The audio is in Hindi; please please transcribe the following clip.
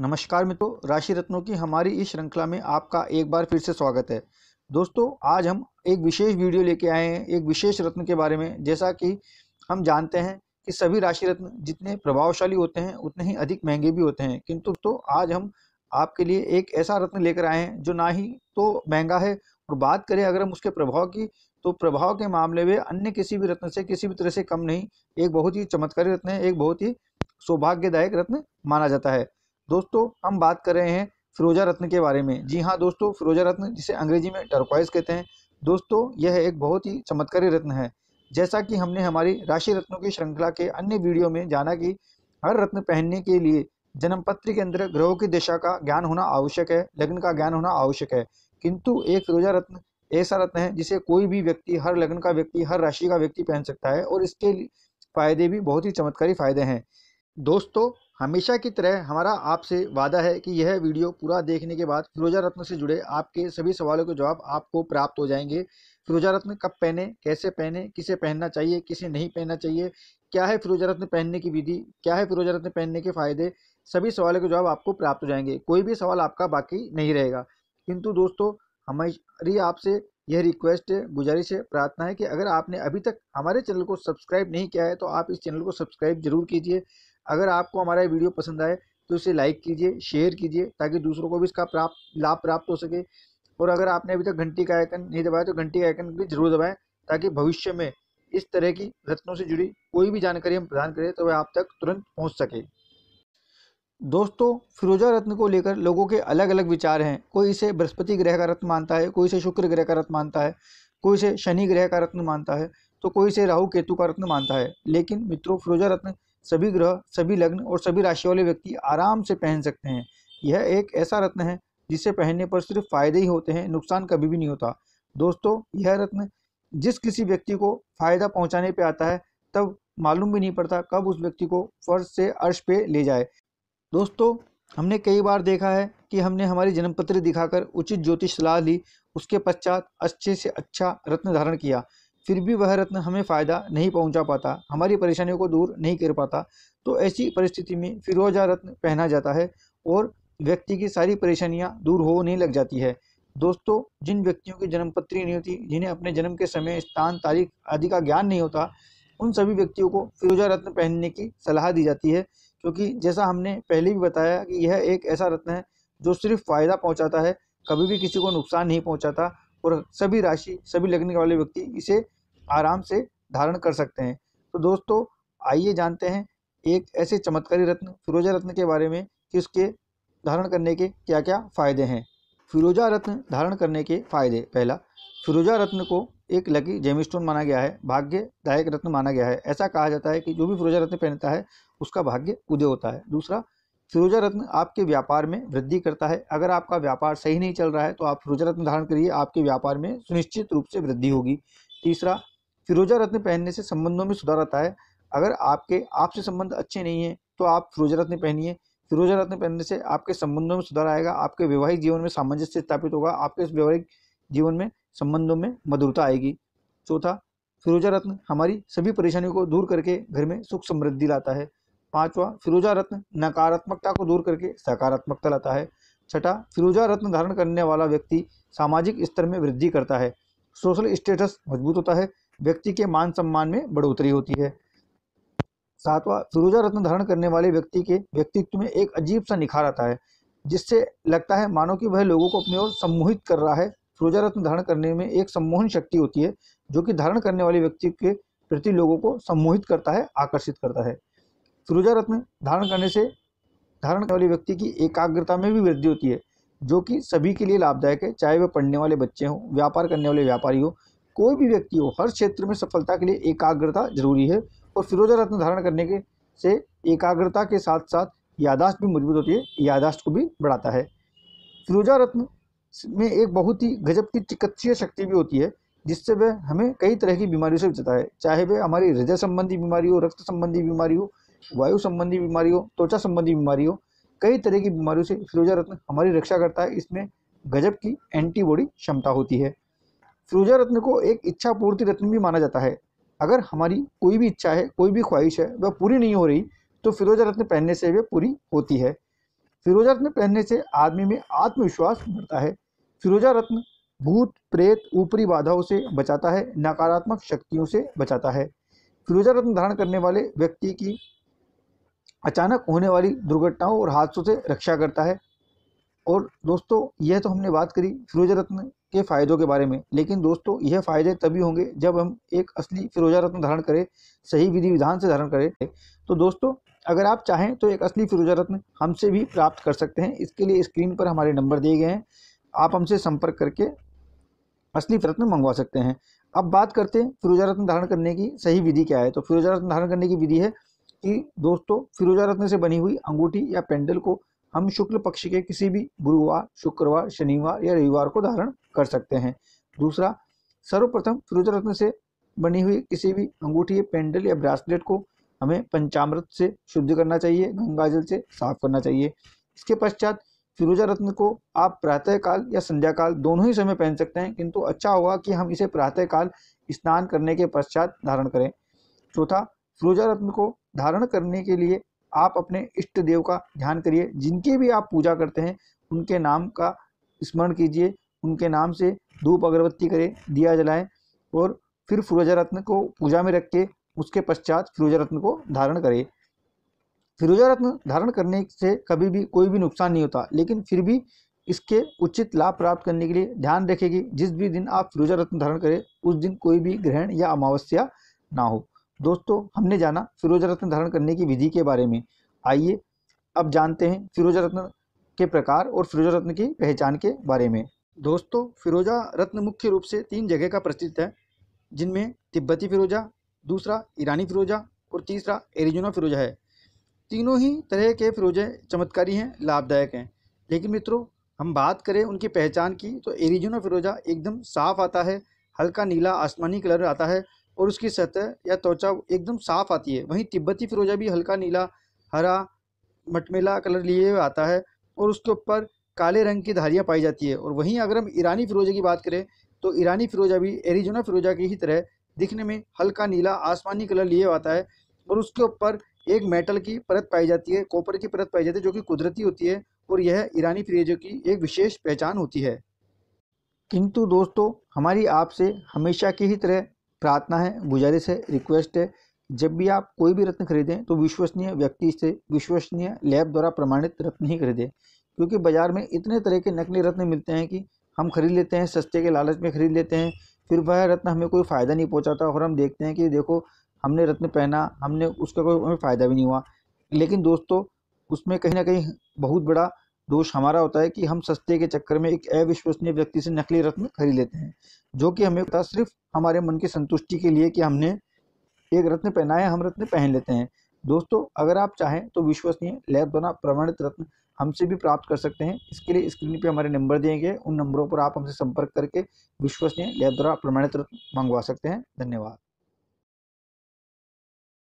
नमस्कार मित्रों राशि रत्नों की हमारी इस श्रृंखला में आपका एक बार फिर से स्वागत है दोस्तों आज हम एक विशेष वीडियो लेके आए हैं एक विशेष रत्न के बारे में जैसा कि हम जानते हैं कि सभी राशि रत्न जितने प्रभावशाली होते हैं उतने ही अधिक महंगे भी होते हैं किंतु तो आज हम आपके लिए एक ऐसा रत्न लेकर आए हैं जो ना ही तो महंगा है और बात करें अगर हम उसके प्रभाव की तो प्रभाव के मामले में अन्य किसी भी रत्न से किसी भी तरह से कम नहीं एक बहुत ही चमत्कारी रत्न है एक बहुत ही सौभाग्यदायक रत्न माना जाता है दोस्तों हम बात कर रहे हैं फिरोजा रत्न के बारे में जी हाँ दोस्तों फिरोजा रत्न जिसे अंग्रेजी में टर्कवाइज कहते हैं दोस्तों यह एक बहुत ही चमत्कारी रत्न है जैसा कि हमने हमारी राशि रत्नों की श्रृंखला के अन्य वीडियो में जाना कि हर रत्न पहनने के लिए जन्मपत्र के अंदर ग्रहों की दिशा का ज्ञान होना आवश्यक है लग्न का ज्ञान होना आवश्यक है किंतु एक फिरोजा रत्न ऐसा रत्न है जिसे कोई भी व्यक्ति हर लग्न का व्यक्ति हर राशि का व्यक्ति पहन सकता है और इसके फायदे भी बहुत ही चमत्कारी फायदे हैं दोस्तों हमेशा की तरह हमारा आपसे वादा है कि यह वीडियो पूरा देखने के बाद फिरोजा रत्न से जुड़े आपके सभी सवालों के जवाब आपको प्राप्त हो जाएंगे फिरोजा रत्न कब पहने कैसे पहने किसे पहनना चाहिए किसे नहीं पहनना चाहिए क्या है फिरोजा रत्न पहनने की विधि क्या है फिरोजा रत्न पहनने के फ़ायदे सभी सवालों के जवाब आपको प्राप्त हो जाएंगे कोई भी सवाल आपका बाकी नहीं रहेगा किंतु दोस्तों हमारी आपसे यह रिक्वेस्ट है गुजारिश है प्रार्थना है कि अगर आपने अभी तक हमारे चैनल को सब्सक्राइब नहीं किया है तो आप इस चैनल को सब्सक्राइब जरूर कीजिए अगर आपको हमारा ये वीडियो पसंद आए तो इसे लाइक कीजिए शेयर कीजिए ताकि दूसरों को भी इसका प्राप्त लाभ प्राप्त हो सके और अगर आपने अभी तक घंटी का आइकन नहीं दबाया तो घंटी का आइकन भी जरूर दबाएं ताकि भविष्य में इस तरह की रत्नों से जुड़ी कोई भी जानकारी हम प्रदान करें तो वह आप तक तुरंत पहुंच सके दोस्तों फिरोजा रत्न को लेकर लोगों के अलग अलग विचार हैं कोई इसे बृहस्पति ग्रह का रत्न मानता है कोई इसे शुक्र ग्रह का रत्न मानता है कोई इसे शनि ग्रह का रत्न मानता है तो कोई इसे राहु केतु का रत्न मानता है लेकिन मित्रों फिरोजा रत्न सभी ग्रह सभी लग्न और सभी राशि वाले व्यक्ति आराम से पहन सकते हैं यह एक ऐसा रत्न है जिसे पहनने पर सिर्फ फायदे ही होते हैं नुकसान कभी भी नहीं होता दोस्तों यह रत्न जिस किसी व्यक्ति को फायदा पहुंचाने पे आता है तब मालूम भी नहीं पड़ता कब उस व्यक्ति को फर्श से अर्श पे ले जाए दोस्तों हमने कई बार देखा है कि हमने हमारी जन्मपत्र दिखाकर उचित ज्योतिष सलाह ली उसके पश्चात अच्छे से अच्छा रत्न धारण किया फिर भी वह रत्न हमें फ़ायदा नहीं पहुंचा पाता हमारी परेशानियों को दूर नहीं कर पाता तो ऐसी परिस्थिति में फिरोजा रत्न पहना जाता है और व्यक्ति की सारी परेशानियाँ दूर होने लग जाती है दोस्तों जिन व्यक्तियों की जन्मपत्री नहीं होती जिन्हें अपने जन्म के समय स्थान तारीख आदि का ज्ञान नहीं होता उन सभी व्यक्तियों को फिरोजा रत्न पहनने की सलाह दी जाती है क्योंकि जैसा हमने पहले भी बताया कि यह एक ऐसा रत्न है जो सिर्फ फ़ायदा पहुँचाता है कभी भी किसी को नुकसान नहीं पहुँचाता और सभी राशि सभी लगने वाले व्यक्ति इसे आराम से धारण कर सकते हैं तो दोस्तों आइए जानते हैं एक ऐसे चमत्कारी रत्न फिरोजा रत्न के बारे में कि उसके धारण करने के क्या क्या फ़ायदे हैं फिरोजा रत्न धारण करने के फ़ायदे पहला फिरोजा रत्न को एक लकी जेमिस्टोन माना गया है भाग्यदायक रत्न माना गया है ऐसा कहा जाता है कि जो भी फिरोजा रत्न पहनता है उसका भाग्य उदय होता है दूसरा फिरोजा रत्न आपके व्यापार में वृद्धि करता है अगर आपका व्यापार सही नहीं चल रहा है तो आप फिरोजा रत्न धारण करिए आपके व्यापार में सुनिश्चित रूप से वृद्धि होगी तीसरा फिरोजा रत्न पहनने से संबंधों में सुधार आता है अगर आपके आपसे संबंध अच्छे नहीं हैं तो आप फिरोजा रत्न पहनिए फिरोजा रत्न पहनने से आपके संबंधों में सुधार आएगा आपके वैवाहिक जीवन में सामंजस्य स्थापित होगा आपके वैवाहिक जीवन में संबंधों में मधुरता आएगी चौथा फिरोजा रत्न हमारी सभी परेशानियों को दूर करके घर में सुख समृद्धि लाता है पांचवा फिरोजा रत्न नकारात्मकता को दूर करके सकारात्मकता लाता है छठा फिरोजा रत्न धारण करने वाला व्यक्ति सामाजिक स्तर में वृद्धि करता है सोशल स्टेटस मजबूत होता है व्यक्ति के मान सम्मान में बढ़ोतरी होती है सातवा फिरोजा रत्न धारण करने वाले व्यक्ति के व्यक्तित्व में एक अजीब सा निखार आता है जिससे लगता है मानो कि वह लोगों को अपनी ओर सम्मोहित कर रहा है फिरोजा रत्न धारण करने में एक सम्मोहन शक्ति होती है जो कि धारण करने वाले व्यक्ति के प्रति लोगों को सम्मोहित करता है आकर्षित करता है सूर्य रत्न धारण करने से धारण करने वाले व्यक्ति की एकाग्रता में भी वृद्धि होती है जो कि सभी के लिए लाभदायक है चाहे वह पढ़ने वाले बच्चे हों व्यापार करने वाले व्यापारी हो कोई भी व्यक्ति हो हर क्षेत्र में सफलता के लिए एकाग्रता जरूरी है और फिरोजा रत्न धारण करने के से एकाग्रता के साथ साथ यादाश्त भी मजबूत होती है यादाश्त को भी बढ़ाता है फिरोजा रत्न में एक बहुत ही गजब की चिकित्सीय शक्ति भी होती है जिससे वह हमें कई तरह की बीमारियों से बचाता है चाहे वह हमारी हृदय संबंधी बीमारी हो रक्त संबंधी बीमारी हो वायु संबंधी बीमारियों त्वचा संबंधी बीमारियों कई तरह की बीमारियों से फिरोजा रत्न हमारी रक्षा करता है इसमें गजब की एंटीबॉडी क्षमता होती है फिरोजा रत्न को एक इच्छा पूर्ति रत्न भी माना जाता है अगर हमारी कोई भी इच्छा है कोई भी ख्वाहिश है वह पूरी नहीं हो रही तो फिरोजा रत्न पहनने से वह पूरी होती है फिरोजा रत्न पहनने से आदमी में आत्मविश्वास बढ़ता है फिरोजा रत्न भूत प्रेत ऊपरी बाधाओं से बचाता है नकारात्मक शक्तियों से बचाता है फिरोजा रत्न धारण करने वाले व्यक्ति की अचानक होने वाली दुर्घटनाओं और हादसों से रक्षा करता है और दोस्तों यह तो हमने बात करी फिरोजा रत्न के फ़ायदों के बारे में लेकिन दोस्तों यह फ़ायदे तभी होंगे जब हम एक असली फिरोजा रत्न धारण करें सही विधि विधान से धारण करें तो दोस्तों अगर आप चाहें तो एक असली फिरोजा रत्न हमसे भी प्राप्त कर सकते हैं इसके लिए स्क्रीन पर हमारे नंबर दिए गए हैं आप हमसे संपर्क करके असली रत्न मंगवा सकते हैं अब बात करते हैं फिरोजा रत्न धारण करने की सही विधि क्या है तो फिरोजा रत्न धारण करने की विधि है कि दोस्तों फिरोजा रत्न से बनी हुई अंगूठी या पेंडल को हम शुक्ल पक्ष के किसी भी गुरुवार शुक्रवार शनिवार या रविवार को धारण कर सकते हैं दूसरा सर्वप्रथम फिरोजा रत्न से बनी हुई किसी भी अंगूठी या पेंडल या ब्रासलेट को हमें पंचामृत से शुद्ध करना चाहिए गंगा जल से साफ करना चाहिए इसके पश्चात फिरोजा रत्न को आप प्रातःकाल या संध्याकाल दोनों ही समय पहन सकते हैं किंतु अच्छा होगा कि हम इसे प्रातःकाल स्नान करने के पश्चात धारण करें चौथा फिरोजा रत्न को धारण करने के लिए आप अपने इष्ट देव का ध्यान करिए जिनकी भी आप पूजा करते हैं उनके नाम का स्मरण कीजिए उनके नाम से धूप अगरबत्ती करें दिया जलाएं और फिर फिरोजा रत्न को पूजा में रख के उसके पश्चात फिरोजा रत्न को धारण करें फिरोजा रत्न धारण करने से कभी भी कोई भी नुकसान नहीं होता लेकिन फिर भी इसके उचित लाभ प्राप्त करने के लिए ध्यान रखेगी जिस भी दिन आप फिरोजा रत्न धारण करें उस दिन कोई भी ग्रहण या अमावस्या ना हो दोस्तों हमने जाना फिरोज रत्न धारण करने की विधि के बारे में आइए अब जानते हैं फिरोज रत्न के प्रकार और फिरोजा रत्न की पहचान के बारे में दोस्तों फिरोजा रत्न मुख्य रूप से तीन जगह का प्रसिद्ध है जिनमें तिब्बती फिरोजा दूसरा ईरानी फिरोजा और तीसरा एरिजोना फिरोजा है तीनों ही तरह के फिरोजे चमत्कारी हैं लाभदायक हैं लेकिन मित्रों हम बात करें उनकी पहचान की तो एरिजोना फिरोजा एकदम साफ आता है हल्का नीला आसमानी कलर आता है और उसकी सतह या त्वचा एकदम साफ आती है वहीं तिब्बती फिरोजा भी हल्का नीला हरा मटमेला कलर लिए हुए आता है और उसके ऊपर काले रंग की धारियाँ पाई जाती है और वहीं अगर हम ईरानी फिरोजा की बात करें तो ईरानी फिरोजा भी एरिजोना फिरोजा की ही तरह दिखने में हल्का नीला आसमानी कलर लिए हुआ आता है और उसके ऊपर एक मेटल की परत पाई जाती है कॉपर की परत पाई जाती है जो कि कुदरती होती है और यह ईरानी फिरोजे की एक विशेष पहचान होती है किंतु दोस्तों हमारी आपसे हमेशा की ही तरह प्रार्थना है गुजारिश है रिक्वेस्ट है जब भी आप कोई भी रत्न खरीदें तो विश्वसनीय व्यक्ति से विश्वसनीय लैब द्वारा प्रमाणित रत्न ही खरीदें क्योंकि बाज़ार में इतने तरह के नकली रत्न मिलते हैं कि हम खरीद लेते हैं सस्ते के लालच में खरीद लेते हैं फिर वह रत्न हमें कोई फ़ायदा नहीं पहुंचाता और हम देखते हैं कि देखो हमने रत्न पहना हमने उसका कोई हमें फ़ायदा भी नहीं हुआ लेकिन दोस्तों उसमें कहीं ना कहीं बहुत बड़ा दोष हमारा होता है कि हम सस्ते के चक्कर में एक अविश्वसनीय व्यक्ति से नकली रत्न खरीद लेते हैं जो कि हमें पता सिर्फ हमारे मन की संतुष्टि के लिए कि हमने एक रत्न पहना है हम रत्न पहन लेते हैं दोस्तों अगर आप चाहें तो विश्वसनीय लैब द्वारा प्रमाणित रत्न हमसे भी प्राप्त कर सकते हैं इसके लिए स्क्रीन पर हमारे नंबर दिए गए उन नंबरों पर आप हमसे संपर्क करके विश्वसनीय लैब द्वारा प्रमाणित रत्न मंगवा सकते हैं धन्यवाद